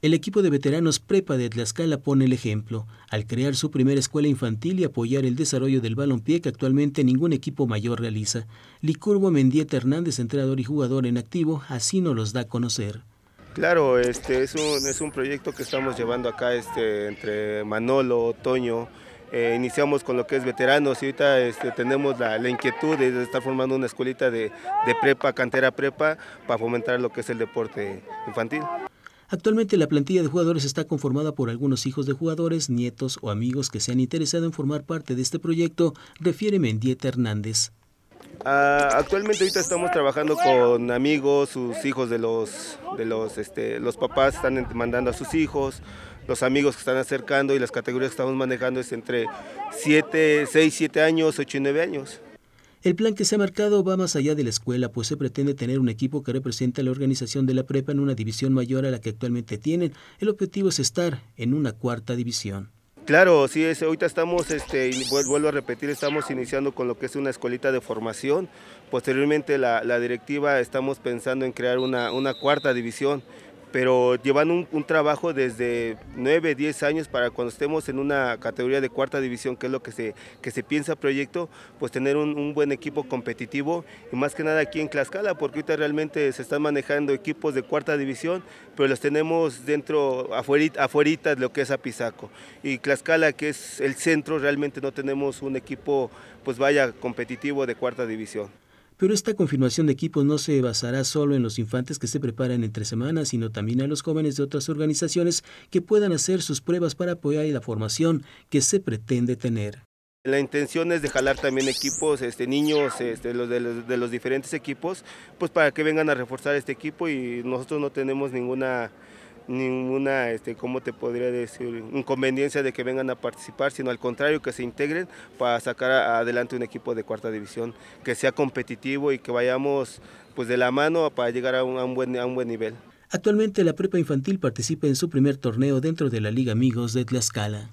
El equipo de veteranos Prepa de Tlaxcala pone el ejemplo, al crear su primera escuela infantil y apoyar el desarrollo del balompié que actualmente ningún equipo mayor realiza. Licurgo Mendieta Hernández, entrenador y jugador en activo, así nos los da a conocer. Claro, este es un, proyecto que estamos llevando acá este, entre Manolo, Toño, eh, iniciamos con lo que es veteranos y ahorita este, tenemos la, inquietud de estar formando una escuelita de, de prepa, cantera prepa, para fomentar lo que es el deporte infantil. Actualmente la plantilla de jugadores está conformada por algunos hijos de jugadores, nietos o amigos que se han interesado en formar parte de este proyecto, refiere Mendieta Hernández. Ah, actualmente ahorita estamos trabajando con amigos, sus hijos de los, de los, este, los papás están mandando a sus hijos, los amigos que están acercando y las categorías que estamos manejando es entre 7, 6, 7 años, 8 y 9 años. El plan que se ha marcado va más allá de la escuela, pues se pretende tener un equipo que represente a la organización de la prepa en una división mayor a la que actualmente tienen. El objetivo es estar en una cuarta división. Claro, sí, es, ahorita estamos, este, vuelvo a repetir, estamos iniciando con lo que es una escuelita de formación. Posteriormente la, directiva estamos pensando en crear una cuarta división pero llevan un, trabajo desde 9, 10 años para cuando estemos en una categoría de cuarta división, que es lo que se, que se piensa proyecto, pues tener un, buen equipo competitivo y más que nada aquí en Tlaxcala, porque ahorita realmente se están manejando equipos de cuarta división, pero los tenemos dentro, de lo que es Apizaco. Y Tlaxcala, que es el centro, realmente no tenemos un equipo, pues vaya, competitivo de cuarta división. Pero esta confirmación de equipos no se basará solo en los infantes que se preparan entre semanas, sino también en los jóvenes de otras organizaciones que puedan hacer sus pruebas para apoyar la formación que se pretende tener. La intención es de jalar también equipos, este, niños este, de, los, de, los, diferentes equipos, pues para que vengan a reforzar este equipo y nosotros no tenemos ninguna ninguna, este, ¿cómo te podría decir?, inconveniencia de que vengan a participar, sino al contrario, que se integren para sacar adelante un equipo de cuarta división, que sea competitivo y que vayamos pues de la mano para llegar a un, buen, a un buen nivel. Actualmente la prepa infantil participa en su primer torneo dentro de la Liga Amigos de Tlaxcala.